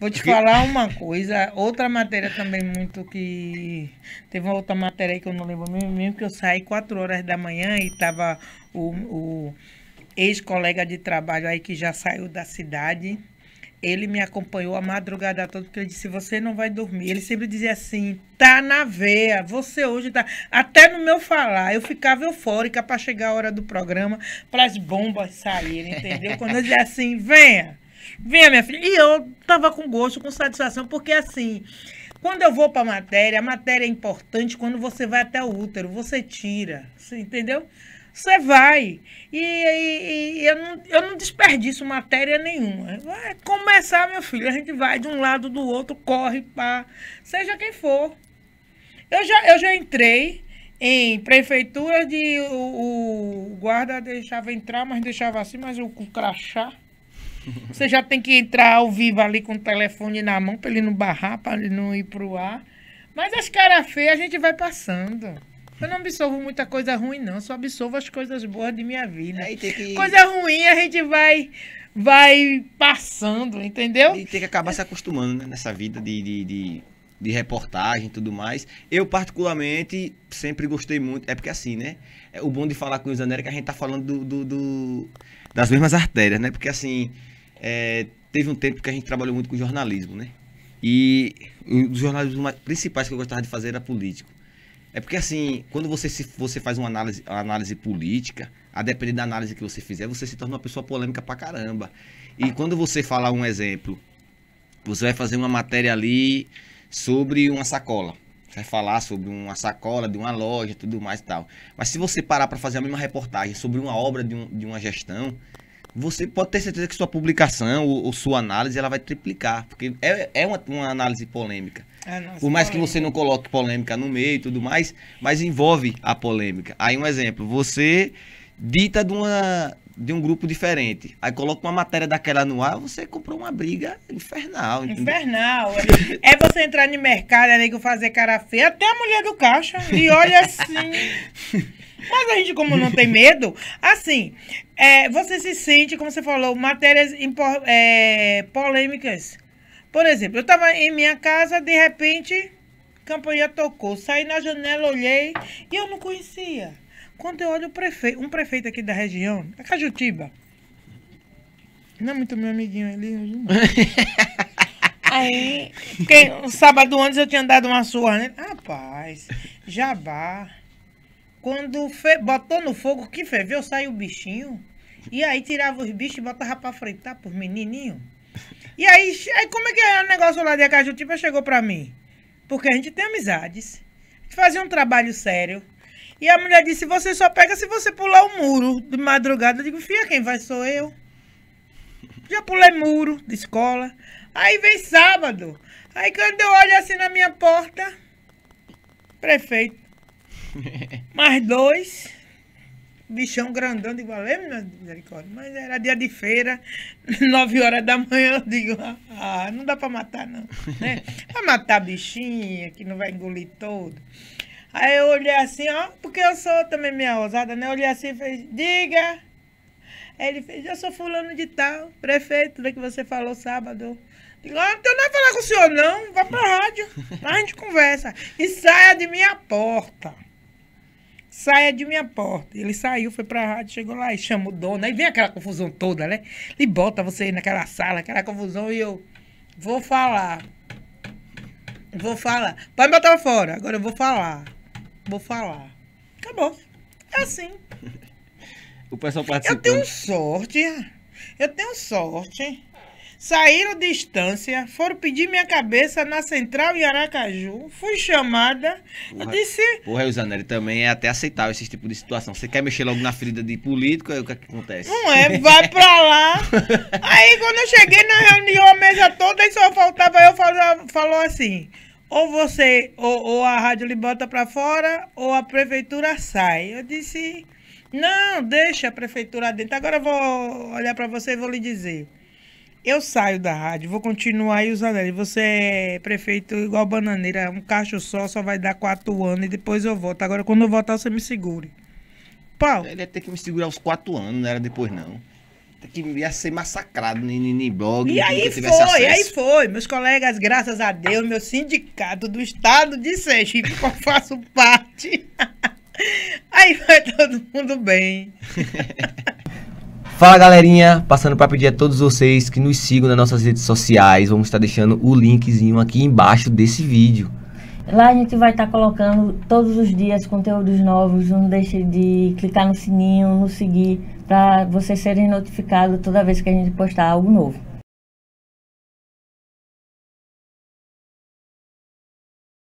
Vou te Porque... falar uma coisa, outra matéria também muito que. Teve uma outra matéria aí que eu não lembro mesmo, que eu saí 4 horas da manhã e tava o, o ex-colega de trabalho aí que já saiu da cidade. Ele me acompanhou a madrugada toda, porque ele disse: Você não vai dormir. Ele sempre dizia assim: Tá na veia, você hoje tá. Até no meu falar, eu ficava eufórica para chegar a hora do programa, para as bombas saírem, entendeu? Quando eu dizia assim: Venha vem minha filha. E eu tava com gosto, com satisfação, porque assim, quando eu vou pra matéria, a matéria é importante quando você vai até o útero, você tira, você entendeu? Você vai. E, e, e eu, não, eu não desperdiço matéria nenhuma. Vai começar, meu filho. A gente vai de um lado do outro, corre, pá. Seja quem for. Eu já, eu já entrei em prefeitura de o, o guarda deixava entrar, mas deixava assim, mas o crachá. Você já tem que entrar ao vivo ali com o telefone na mão para ele não barrar, para ele não ir pro ar. Mas as caras feias a gente vai passando. Eu não absorvo muita coisa ruim, não. Só absorvo as coisas boas de minha vida. Que... Coisa ruim a gente vai vai passando, entendeu? E tem que acabar se acostumando né, nessa vida de, de, de, de reportagem e tudo mais. Eu, particularmente, sempre gostei muito. É porque assim, né? É o bom de falar com o Zanera é que a gente tá falando do, do, do, das mesmas artérias, né? Porque assim é, teve um tempo que a gente trabalhou muito com jornalismo, né? E um dos jornalismos principais que eu gostava de fazer era político. É porque assim, quando você, se, você faz uma análise, uma análise política, a depender da análise que você fizer, você se torna uma pessoa polêmica pra caramba. E quando você falar um exemplo, você vai fazer uma matéria ali sobre uma sacola. Você vai falar sobre uma sacola de uma loja, tudo mais e tal. Mas se você parar para fazer a mesma reportagem sobre uma obra de, um, de uma gestão, você pode ter certeza que sua publicação ou, ou sua análise ela vai triplicar, porque é, é uma, uma análise polêmica. É, Por mais polêmica. que é. você não coloque polêmica no meio e tudo mais, mas envolve a polêmica. Aí um exemplo, você dita de, uma, de um grupo diferente, aí coloca uma matéria daquela no ar, você comprou uma briga infernal. Entendeu? Infernal. é você entrar no mercado, é nego fazer cara feia, até a mulher do caixa, e olha assim... Mas a gente, como não tem medo, assim, é, você se sente, como você falou, matérias é, polêmicas. Por exemplo, eu estava em minha casa, de repente, campanha tocou. Saí na janela, olhei e eu não conhecia. Quando eu olho o prefeito, um prefeito aqui da região, a Cajutiba. Não é muito meu amiguinho ali. Aí, porque um sábado antes eu tinha dado uma surra, né? Rapaz, jabá. Quando fe... botou no fogo que ferveu, saiu o bichinho. E aí tirava os bichos e botava pra fritar pros menininhos. E aí, aí como é que é o negócio lá de tipo chegou pra mim? Porque a gente tem amizades. A gente fazia um trabalho sério. E a mulher disse, você só pega se você pular o muro de madrugada. Eu digo, fia, quem vai sou eu. Já pulei muro de escola. Aí vem sábado. Aí quando eu olho assim na minha porta, prefeito. Mais dois. Bichão grandão, digo, lembra, né? misericórdia? Mas era dia de feira, nove horas da manhã, eu digo, ah, não dá pra matar, não. Né? para matar bichinha, que não vai engolir todo. Aí eu olhei assim, ó, porque eu sou também minha ousada, né? Eu olhei assim e fez, diga. Aí ele fez, eu sou fulano de tal, prefeito, né, que você falou sábado. Digo, ah, não tenho nada a falar com o senhor, não. Vá pra rádio, lá a gente conversa. E saia de minha porta saia de minha porta. Ele saiu, foi pra rádio, chegou lá e chama o dono. Aí vem aquela confusão toda, né? Ele bota você naquela sala, aquela confusão, e eu vou falar. Vou falar. Pode botar fora, agora eu vou falar. Vou falar. Acabou. É assim. o pessoal participou é. Eu tenho sorte. Eu tenho sorte Saíram de estância, foram pedir minha cabeça na central em Aracaju. Fui chamada. Porra, eu disse. Porra, ele também é até aceitável esse tipo de situação. Você quer mexer logo na ferida de político, aí o que, é que acontece? Não é, vai pra lá. aí quando eu cheguei na reunião, a mesa toda, e só faltava eu falar, falou assim. Ou você, ou, ou a rádio lhe bota pra fora, ou a prefeitura sai. Eu disse, não, deixa a prefeitura dentro. Agora eu vou olhar para você e vou lhe dizer. Eu saio da rádio, vou continuar aí usando ele. Você é prefeito igual bananeira, um cacho só, só vai dar quatro anos e depois eu volto. Agora, quando eu voltar, você me segure. Paulo. Ele ia ter que me segurar os quatro anos, não era depois não. Tem que ia ser massacrado em, em blog. E aí foi, aí foi. Meus colegas, graças a Deus, meu sindicato do estado de Sergipe, que eu faço parte. aí vai todo mundo bem. Fala galerinha, passando para pedir a todos vocês que nos sigam nas nossas redes sociais, vamos estar deixando o linkzinho aqui embaixo desse vídeo. Lá a gente vai estar colocando todos os dias conteúdos novos, não deixe de clicar no sininho, no seguir, para vocês serem notificados toda vez que a gente postar algo novo.